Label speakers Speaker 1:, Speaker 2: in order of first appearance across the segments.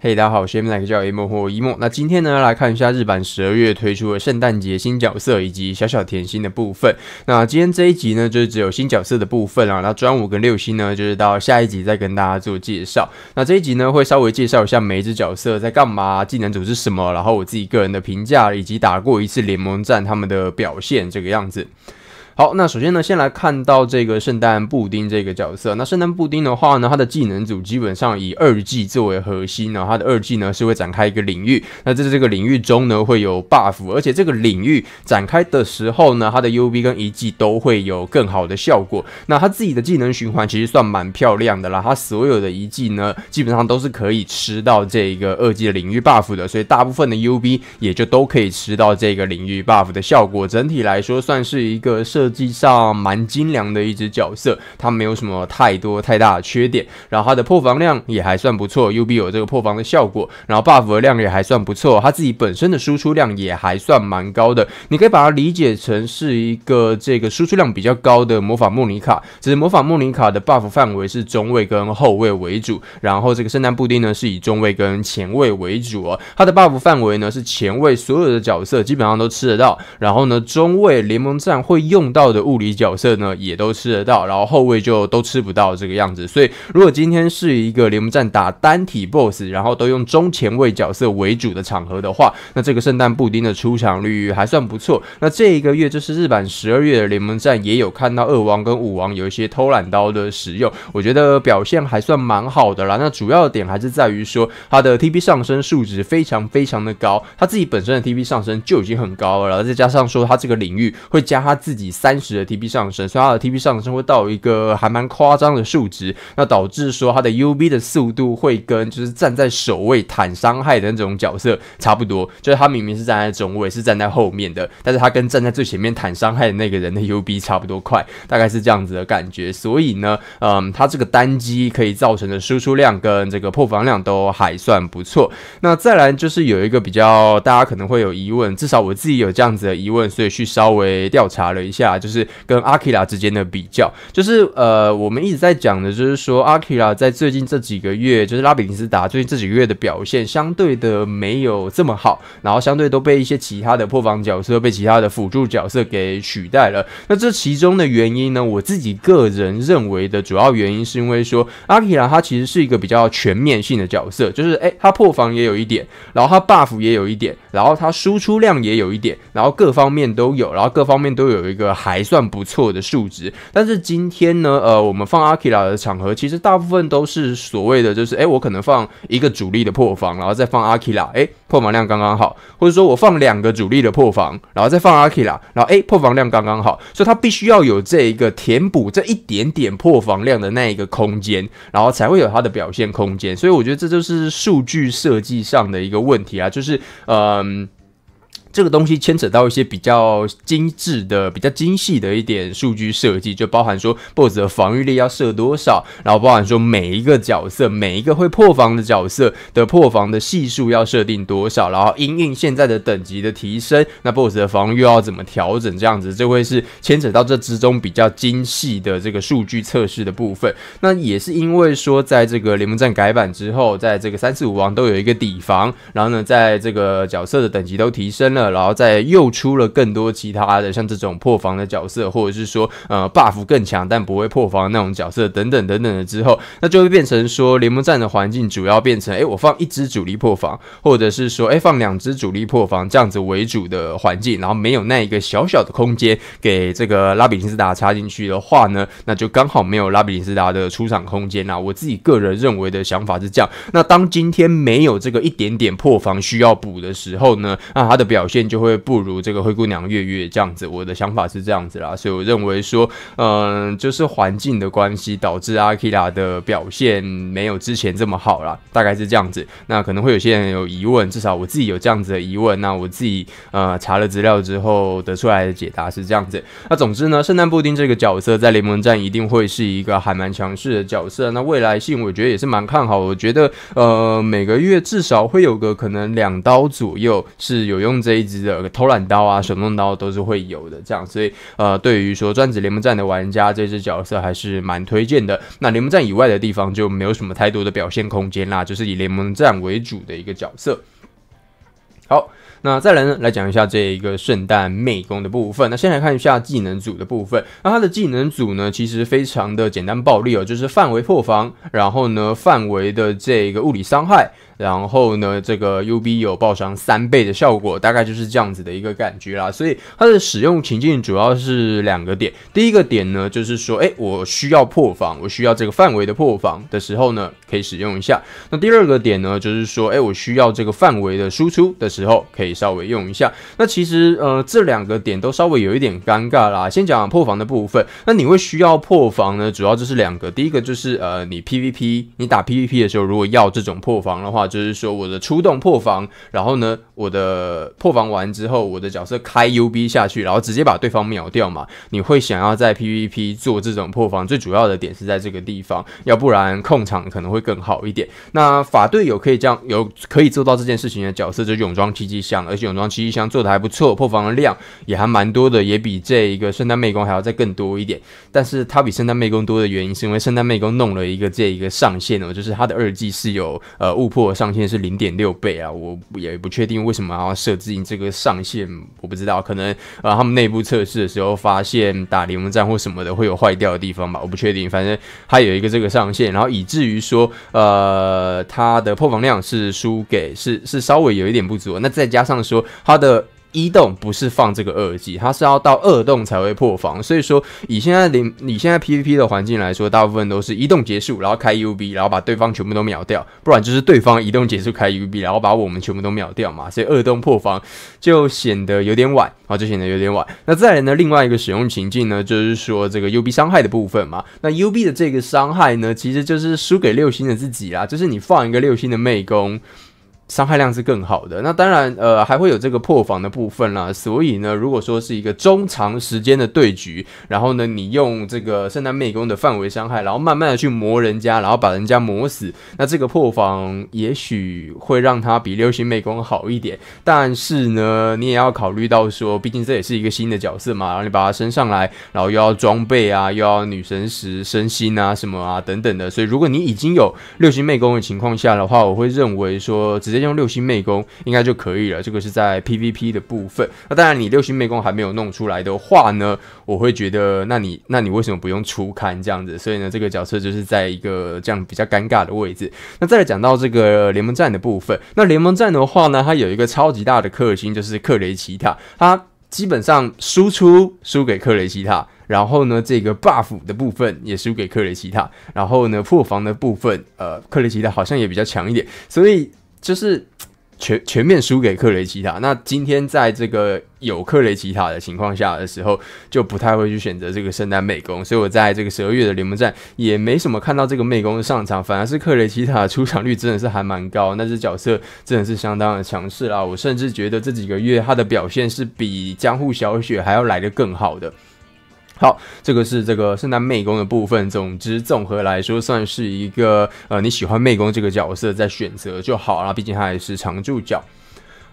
Speaker 1: 嘿，大家好，我是那个叫一梦或一梦。那今天呢，来看一下日版十二月推出的圣诞节新角色以及小小甜心的部分。那今天这一集呢，就是只有新角色的部分啊。那专五跟六星呢，就是到下一集再跟大家做介绍。那这一集呢，会稍微介绍一下每一只角色在干嘛，技能组是什么，然后我自己个人的评价，以及打过一次联盟战他们的表现这个样子。好，那首先呢，先来看到这个圣诞布丁这个角色。那圣诞布丁的话呢，它的技能组基本上以二技作为核心。然后它的二技呢是会展开一个领域。那在这个领域中呢，会有 buff，而且这个领域展开的时候呢，它的 UB 跟一技都会有更好的效果。那它自己的技能循环其实算蛮漂亮的啦。它所有的遗迹呢，基本上都是可以吃到这个二技的领域 buff 的，所以大部分的 UB 也就都可以吃到这个领域 buff 的效果。整体来说算是一个设。实际上蛮精良的一只角色，它没有什么太多太大的缺点，然后它的破防量也还算不错，U B 有这个破防的效果，然后 buff 的量也还算不错，它自己本身的输出量也还算蛮高的，你可以把它理解成是一个这个输出量比较高的魔法莫妮卡，只是魔法莫妮卡的 buff 范围是中位跟后卫为主，然后这个圣诞布丁呢是以中位跟前位为主哦，它的 buff 范围呢是前位所有的角色基本上都吃得到，然后呢中位联盟战会用到。到的物理角色呢，也都吃得到，然后后卫就都吃不到这个样子。所以如果今天是一个联盟战打单体 BOSS，然后都用中前卫角色为主的场合的话，那这个圣诞布丁的出场率还算不错。那这一个月就是日版十二月的联盟战，也有看到二王跟五王有一些偷懒刀的使用，我觉得表现还算蛮好的啦。那主要的点还是在于说，他的 TP 上升数值非常非常的高，他自己本身的 TP 上升就已经很高了，然后再加上说他这个领域会加他自己三。三十的 TP 上升，所以它的 TP 上升会到一个还蛮夸张的数值，那导致说它的 UB 的速度会跟就是站在首位坦伤害的那种角色差不多，就是他明明是站在中位，是站在后面的，但是他跟站在最前面坦伤害的那个人的 UB 差不多快，大概是这样子的感觉。所以呢，嗯，它这个单机可以造成的输出量跟这个破防量都还算不错。那再来就是有一个比较大家可能会有疑问，至少我自己有这样子的疑问，所以去稍微调查了一下。就是跟阿奎拉之间的比较，就是呃，我们一直在讲的，就是说阿奎拉在最近这几个月，就是拉比尼斯达最近这几个月的表现相对的没有这么好，然后相对都被一些其他的破防角色、被其他的辅助角色给取代了。那这其中的原因呢，我自己个人认为的主要原因是因为说阿奎拉他其实是一个比较全面性的角色，就是哎，他破防也有一点，然后他 buff 也有一点，然后他输出量也有一点，然后各方面都有，然后各方面都有一个。还算不错的数值，但是今天呢，呃，我们放阿基拉的场合，其实大部分都是所谓的，就是哎，我可能放一个主力的破防，然后再放阿基拉，哎，破防量刚刚好，或者说我放两个主力的破防，然后再放阿基拉，然后哎，破防量刚刚好，所以它必须要有这一个填补这一点点破防量的那一个空间，然后才会有它的表现空间，所以我觉得这就是数据设计上的一个问题啊，就是嗯。这个东西牵扯到一些比较精致的、比较精细的一点数据设计，就包含说 boss 的防御力要设多少，然后包含说每一个角色、每一个会破防的角色的破防的系数要设定多少，然后因应现在的等级的提升，那 boss 的防又要怎么调整？这样子就会是牵扯到这之中比较精细的这个数据测试的部分。那也是因为说，在这个联盟战改版之后，在这个三四五王都有一个底防，然后呢，在这个角色的等级都提升了。然后再又出了更多其他的像这种破防的角色，或者是说呃 buff 更强但不会破防那种角色等等等等的之后，那就会变成说联盟战的环境主要变成哎我放一支主力破防，或者是说哎放两支主力破防这样子为主的环境，然后没有那一个小小的空间给这个拉比林斯达插进去的话呢，那就刚好没有拉比林斯达的出场空间了。我自己个人认为的想法是这样。那当今天没有这个一点点破防需要补的时候呢，那他的表。现就会不如这个灰姑娘月月这样子，我的想法是这样子啦，所以我认为说，嗯，就是环境的关系导致阿奎拉的表现没有之前这么好啦，大概是这样子。那可能会有些人有疑问，至少我自己有这样子的疑问。那我自己呃查了资料之后得出来的解答是这样子。那总之呢，圣诞布丁这个角色在联盟战一定会是一个还蛮强势的角色。那未来性我觉得也是蛮看好。我觉得呃每个月至少会有个可能两刀左右是有用这。一支的偷懒刀啊，手动刀都是会有的，这样，所以呃，对于说专职联盟战的玩家，这支角色还是蛮推荐的。那联盟战以外的地方就没有什么太多的表现空间啦，就是以联盟战为主的一个角色。好，那再来呢，来讲一下这一个圣诞魅攻的部分。那先来看一下技能组的部分。那它的技能组呢，其实非常的简单暴力哦，就是范围破防，然后呢，范围的这个物理伤害。然后呢，这个 U B 有爆伤三倍的效果，大概就是这样子的一个感觉啦。所以它的使用情境主要是两个点。第一个点呢，就是说，哎，我需要破防，我需要这个范围的破防的时候呢，可以使用一下。那第二个点呢，就是说，哎，我需要这个范围的输出的时候，可以稍微用一下。那其实，呃，这两个点都稍微有一点尴尬啦。先讲破防的部分，那你会需要破防呢？主要就是两个，第一个就是，呃，你 P V P，你打 P V P 的时候，如果要这种破防的话。就是说我的出动破防，然后呢，我的破防完之后，我的角色开 UB 下去，然后直接把对方秒掉嘛。你会想要在 PVP 做这种破防，最主要的点是在这个地方，要不然控场可能会更好一点。那法队有可以这样有可以做到这件事情的角色，就是泳装七七箱，而且泳装七七箱做的还不错，破防的量也还蛮多的，也比这一个圣诞魅工还要再更多一点。但是它比圣诞魅工多的原因，是因为圣诞魅工弄了一个这一个上限哦，就是它的二技是有呃误破。上限是零点六倍啊，我也不确定为什么要设置这个上限，我不知道，可能啊，他们内部测试的时候发现打联盟战或什么的会有坏掉的地方吧，我不确定，反正它有一个这个上限，然后以至于说，呃，它的破防量是输给是是稍微有一点不足，那再加上说它的。一动不是放这个二技，它是要到二动才会破防，所以说以现在你你现在 PVP 的环境来说，大部分都是一动结束，然后开 UB，然后把对方全部都秒掉，不然就是对方一动结束开 UB，然后把我们全部都秒掉嘛。所以二动破防就显得有点晚，啊，就显得有点晚。那再来呢，另外一个使用情境呢，就是说这个 UB 伤害的部分嘛，那 UB 的这个伤害呢，其实就是输给六星的自己啦，就是你放一个六星的妹攻。伤害量是更好的，那当然，呃，还会有这个破防的部分啦。所以呢，如果说是一个中长时间的对局，然后呢，你用这个圣诞魅弓的范围伤害，然后慢慢的去磨人家，然后把人家磨死，那这个破防也许会让它比六星魅弓好一点。但是呢，你也要考虑到说，毕竟这也是一个新的角色嘛，然后你把它升上来，然后又要装备啊，又要女神石身心啊，什么啊等等的。所以，如果你已经有六星魅弓的情况下的话，我会认为说直接。用六星魅弓应该就可以了。这个是在 PVP 的部分。那当然，你六星魅弓还没有弄出来的话呢，我会觉得，那你那你为什么不用初刊这样子？所以呢，这个角色就是在一个这样比较尴尬的位置。那再来讲到这个联盟战的部分，那联盟战的话呢，它有一个超级大的克星，就是克雷奇塔。它基本上输出输给克雷奇塔，然后呢，这个 buff 的部分也输给克雷奇塔，然后呢，破防的部分，呃，克雷奇塔好像也比较强一点，所以。就是全全面输给克雷奇塔。那今天在这个有克雷奇塔的情况下的时候，就不太会去选择这个圣诞美工。所以，我在这个十二月的联盟战也没什么看到这个美工上场，反而是克雷奇塔出场率真的是还蛮高。那只角色真的是相当的强势啦！我甚至觉得这几个月他的表现是比江户小雪还要来的更好的。好，这个是这个圣诞魅工的部分。总之，综合来说，算是一个呃，你喜欢魅工这个角色在选择就好了。毕竟他也是常驻角。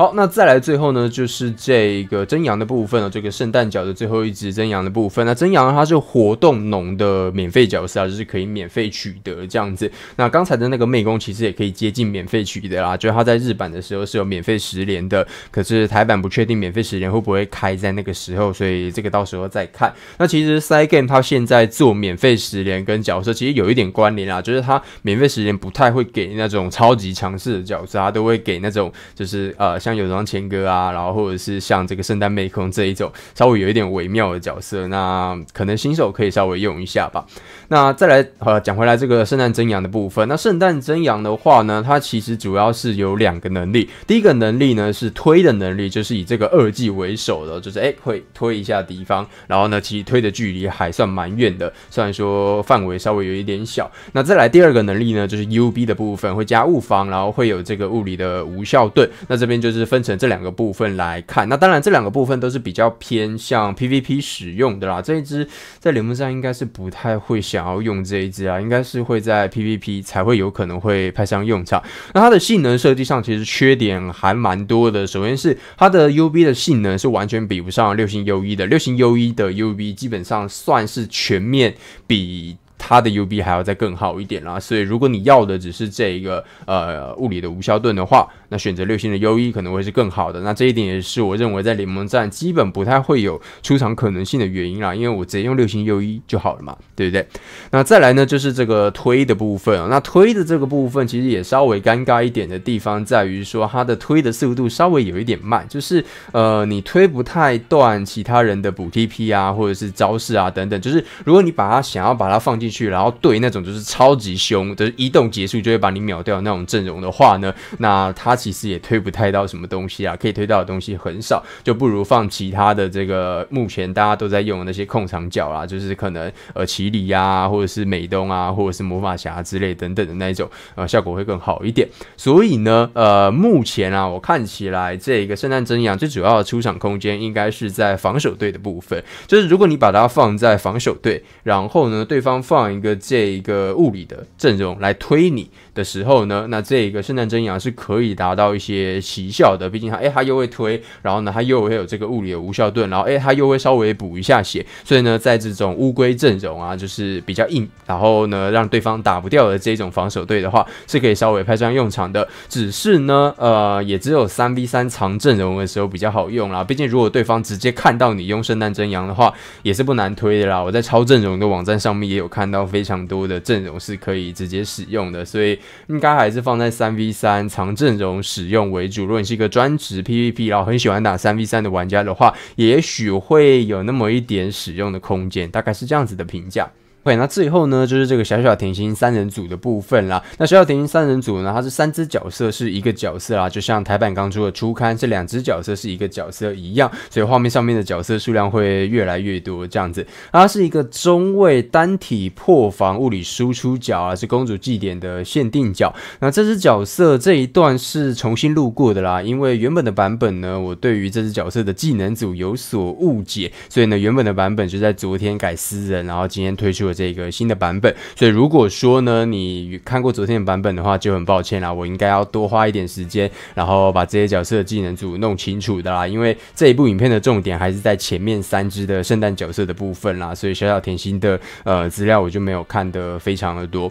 Speaker 1: 好，那再来最后呢，就是这个真羊的部分哦，这个圣诞角的最后一只真羊的部分。那真羊它是活动农的免费角色，啊，就是可以免费取得这样子。那刚才的那个魅弓其实也可以接近免费取得啦，就是它在日版的时候是有免费十连的，可是台版不确定免费十连会不会开在那个时候，所以这个到时候再看。那其实 s i Game 它现在做免费十连跟角色其实有一点关联啊，就是它免费十连不太会给那种超级强势的角色，都会给那种就是呃像。有张前歌啊，然后或者是像这个圣诞妹控这一种稍微有一点微妙的角色，那可能新手可以稍微用一下吧。那再来呃讲回来这个圣诞真羊的部分，那圣诞真羊的话呢，它其实主要是有两个能力。第一个能力呢是推的能力，就是以这个二技为首的，就是哎会推一下敌方，然后呢其实推的距离还算蛮远的，虽然说范围稍微有一点小。那再来第二个能力呢，就是 U B 的部分会加物防，然后会有这个物理的无效盾。那这边就是分成这两个部分来看，那当然这两个部分都是比较偏向 PVP 使用的啦。这一支在联盟上应该是不太会想。然后用这一支啊，应该是会在 PVP 才会有可能会派上用场。那它的性能设计上其实缺点还蛮多的。首先是它的 UB 的性能是完全比不上六星 U 一的，六星 U 一的 UB 基本上算是全面比。它的 U B 还要再更好一点啦，所以如果你要的只是这一个呃物理的无消盾的话，那选择六星的 U 一可能会是更好的。那这一点也是我认为在联盟战基本不太会有出场可能性的原因啦，因为我直接用六星 U 一就好了嘛，对不对？那再来呢，就是这个推的部分啊，那推的这个部分其实也稍微尴尬一点的地方在于说它的推的速度稍微有一点慢，就是呃你推不太断其他人的补 T P 啊，或者是招式啊等等，就是如果你把它想要把它放进去，然后对那种就是超级凶的移动结束就会把你秒掉那种阵容的话呢，那他其实也推不太到什么东西啊，可以推到的东西很少，就不如放其他的这个目前大家都在用的那些控场角啊，就是可能呃奇里啊，或者是美东啊，或者是魔法侠之类等等的那一种，呃效果会更好一点。所以呢，呃目前啊，我看起来这个圣诞真羊最主要的出场空间应该是在防守队的部分，就是如果你把它放在防守队，然后呢对方放。放一个这一个物理的阵容来推你。的时候呢，那这个圣诞真阳是可以达到一些奇效的，毕竟它哎它又会推，然后呢它又会有这个物理的无效盾，然后哎它又会稍微补一下血，所以呢在这种乌龟阵容啊，就是比较硬，然后呢让对方打不掉的这种防守队的话，是可以稍微派上用场的。只是呢呃也只有三 v 三长阵容的时候比较好用啦。毕竟如果对方直接看到你用圣诞真阳的话，也是不难推的啦。我在超阵容的网站上面也有看到非常多的阵容是可以直接使用的，所以。应该还是放在三 v 三长阵容使用为主。如果你是一个专职 PVP，然后很喜欢打三 v 三的玩家的话，也许会有那么一点使用的空间。大概是这样子的评价。那最后呢，就是这个小小甜心三人组的部分啦。那小小甜心三人组呢，它是三只角色是一个角色啦，就像台版刚出的初刊这两只角色是一个角色一样，所以画面上面的角色数量会越来越多这样子。它是一个中位单体破防物理输出角啊，是公主祭典的限定角。那这只角色这一段是重新录过的啦，因为原本的版本呢，我对于这只角色的技能组有所误解，所以呢，原本的版本就在昨天改私人，然后今天推出。这个新的版本，所以如果说呢，你看过昨天的版本的话，就很抱歉了。我应该要多花一点时间，然后把这些角色技能组弄清楚的啦。因为这一部影片的重点还是在前面三只的圣诞角色的部分啦，所以小小甜心的呃资料我就没有看的非常的多。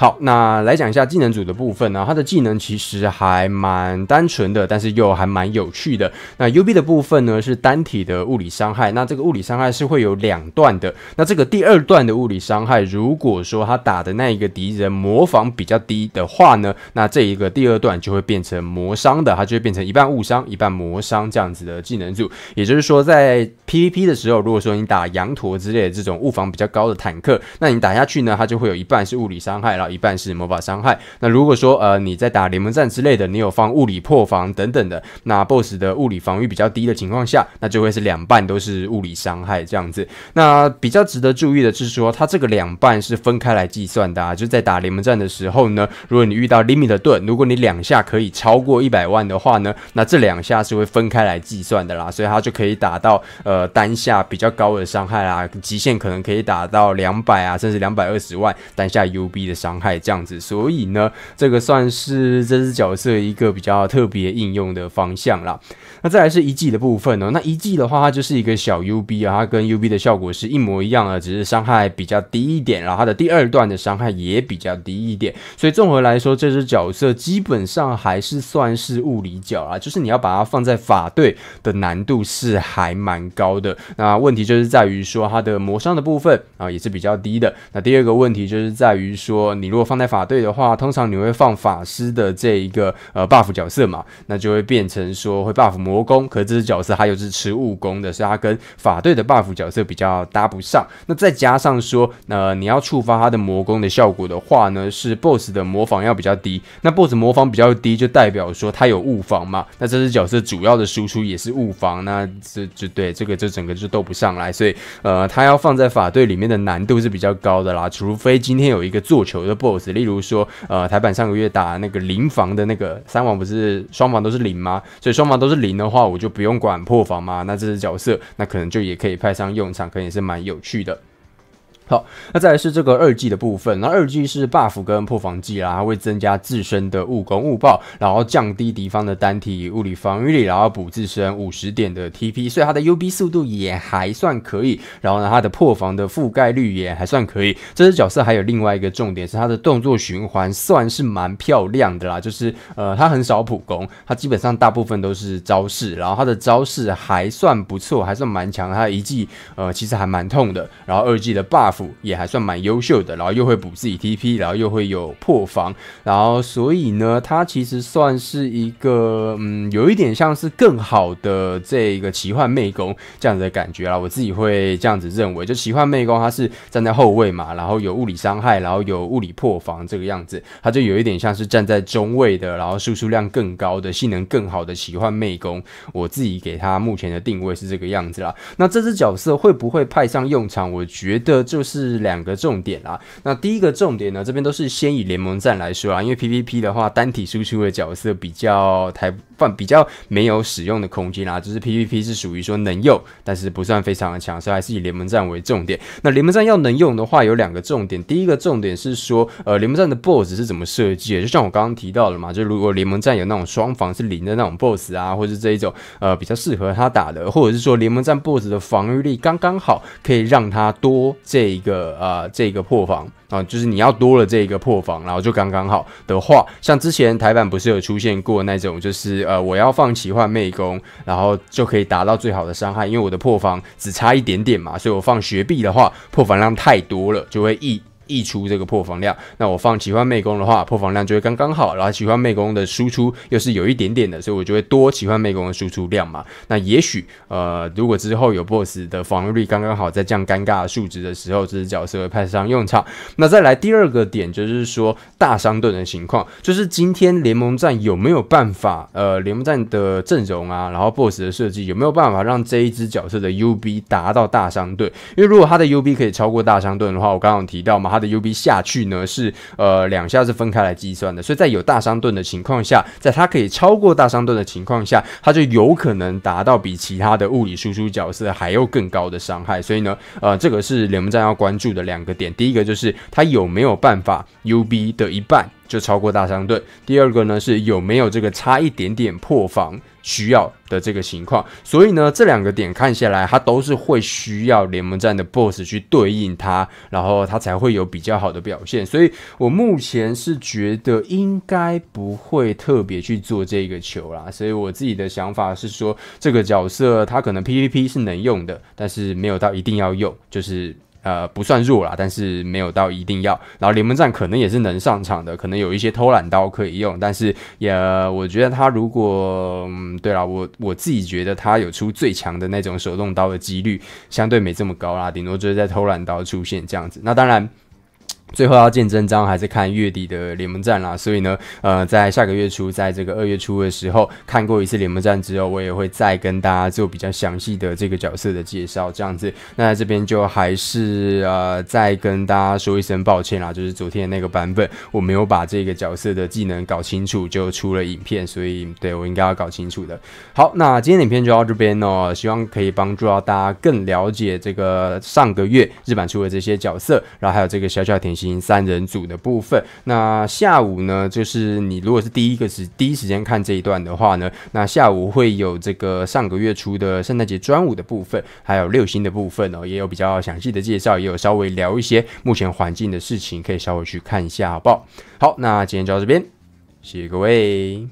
Speaker 1: 好，那来讲一下技能组的部分呢。它的技能其实还蛮单纯的，但是又还蛮有趣的。那 U B 的部分呢，是单体的物理伤害。那这个物理伤害是会有两段的。那这个第二段的物理伤害，如果说他打的那一个敌人模仿比较低的话呢，那这一个第二段就会变成魔伤的，它就会变成一半误伤，一半魔伤这样子的技能组。也就是说，在 P V P 的时候，如果说你打羊驼之类的这种物防比较高的坦克，那你打下去呢，它就会有一半是物理伤害了。一半是魔法伤害，那如果说呃你在打联盟战之类的，你有放物理破防等等的，那 BOSS 的物理防御比较低的情况下，那就会是两半都是物理伤害这样子。那比较值得注意的是说，它这个两半是分开来计算的啊，就在打联盟战的时候呢，如果你遇到 limit 盾，如果你两下可以超过一百万的话呢，那这两下是会分开来计算的啦，所以它就可以打到呃单下比较高的伤害啦，极限可能可以打到两百啊，甚至两百二十万单下 UB 的伤。害这样子，所以呢，这个算是这只角色一个比较特别应用的方向啦。那再来是一技的部分哦，那一技的话，它就是一个小 UB 啊，它跟 UB 的效果是一模一样的，只是伤害比较低一点，然后它的第二段的伤害也比较低一点。所以综合来说，这只角色基本上还是算是物理角啊，就是你要把它放在法队的难度是还蛮高的。那问题就是在于说它的磨伤的部分啊，也是比较低的。那第二个问题就是在于说你。如果放在法队的话，通常你会放法师的这一个呃 buff 角色嘛，那就会变成说会 buff 魔攻。可是这只角色还有是吃物攻的，所以它跟法队的 buff 角色比较搭不上。那再加上说，呃，你要触发它的魔攻的效果的话呢，是 boss 的模仿要比较低。那 boss 魔仿比较低，就代表说它有物防嘛。那这只角色主要的输出也是物防，那这就对这个就整个就斗不上来。所以呃，它要放在法队里面的难度是比较高的啦，除非今天有一个做球的。boss，例如说，呃，台版上个月打那个零防的那个三王，不是双房都是零吗？所以双方都是零的话，我就不用管破防嘛。那这只角色，那可能就也可以派上用场，能也是蛮有趣的。好，那再来是这个二技的部分。那二技是 buff 跟破防技啦，会增加自身的物攻物爆，然后降低敌方的单体物理防御力，然后补自身五十点的 TP，所以它的 u b 速度也还算可以。然后呢，它的破防的覆盖率也还算可以。这只角色还有另外一个重点是它的动作循环，算是蛮漂亮的啦。就是呃，它很少普攻，它基本上大部分都是招式，然后它的招式还算不错，还算蛮强。它一技呃其实还蛮痛的，然后二技的 buff。也还算蛮优秀的，然后又会补自己 TP，然后又会有破防，然后所以呢，他其实算是一个嗯，有一点像是更好的这个奇幻魅攻这样子的感觉啦。我自己会这样子认为，就奇幻魅攻他是站在后卫嘛，然后有物理伤害，然后有物理破防这个样子，他就有一点像是站在中位的，然后输出量更高的、性能更好的奇幻魅攻。我自己给他目前的定位是这个样子啦。那这只角色会不会派上用场？我觉得就是。是两个重点啦，那第一个重点呢，这边都是先以联盟战来说啊，因为 PVP 的话，单体输出的角色比较台放比较没有使用的空间啦，就是 PVP 是属于说能用，但是不算非常的强，所以还是以联盟战为重点。那联盟战要能用的话，有两个重点，第一个重点是说，呃，联盟战的 BOSS 是怎么设计的？就像我刚刚提到的嘛，就如果联盟战有那种双防是零的那种 BOSS 啊，或是这一种，呃，比较适合他打的，或者是说联盟战 BOSS 的防御力刚刚好，可以让他多这。一个啊，这个破防啊，就是你要多了这个破防，然后就刚刚好的话，像之前台版不是有出现过那种，就是呃，我要放奇幻魅功，然后就可以达到最好的伤害，因为我的破防只差一点点嘛，所以我放雪碧的话，破防量太多了，就会一溢出这个破防量，那我放奇幻魅攻的话，破防量就会刚刚好，然后奇幻魅攻的输出又是有一点点的，所以我就会多奇幻魅攻的输出量嘛。那也许呃，如果之后有 BOSS 的防御力刚刚好，在降尴尬的数值的时候，这只角色会派上用场。那再来第二个点就是说大伤盾的情况，就是今天联盟战有没有办法呃联盟战的阵容啊，然后 BOSS 的设计有没有办法让这一只角色的 UB 达到大伤盾？因为如果他的 UB 可以超过大伤盾的话，我刚刚提到嘛，他。的 UB 下去呢是呃两下是分开来计算的，所以在有大伤盾的情况下，在它可以超过大伤盾的情况下，它就有可能达到比其他的物理输出角色还要更高的伤害。所以呢，呃，这个是联盟战要关注的两个点。第一个就是它有没有办法 UB 的一半。就超过大商队。第二个呢是有没有这个差一点点破防需要的这个情况。所以呢，这两个点看下来，它都是会需要联盟战的 BOSS 去对应它，然后它才会有比较好的表现。所以我目前是觉得应该不会特别去做这个球啦。所以我自己的想法是说，这个角色它可能 PVP 是能用的，但是没有到一定要用，就是。呃，不算弱啦，但是没有到一定要。然后联盟战可能也是能上场的，可能有一些偷懒刀可以用，但是也我觉得他如果，嗯，对啦，我我自己觉得他有出最强的那种手动刀的几率，相对没这么高啦，顶多就是在偷懒刀出现这样子。那当然。最后要见真章，还是看月底的联盟战啦。所以呢，呃，在下个月初，在这个二月初的时候，看过一次联盟战之后，我也会再跟大家做比较详细的这个角色的介绍。这样子，那这边就还是呃，再跟大家说一声抱歉啦，就是昨天的那个版本，我没有把这个角色的技能搞清楚就出了影片，所以对我应该要搞清楚的。好，那今天影片就到这边哦，希望可以帮助到大家更了解这个上个月日版出的这些角色，然后还有这个小小甜。行三人组的部分。那下午呢，就是你如果是第一个是第一时间看这一段的话呢，那下午会有这个上个月初的圣诞节专五的部分，还有六星的部分哦，也有比较详细的介绍，也有稍微聊一些目前环境的事情，可以稍微去看一下，好不好？好，那今天就到这边，谢谢各位。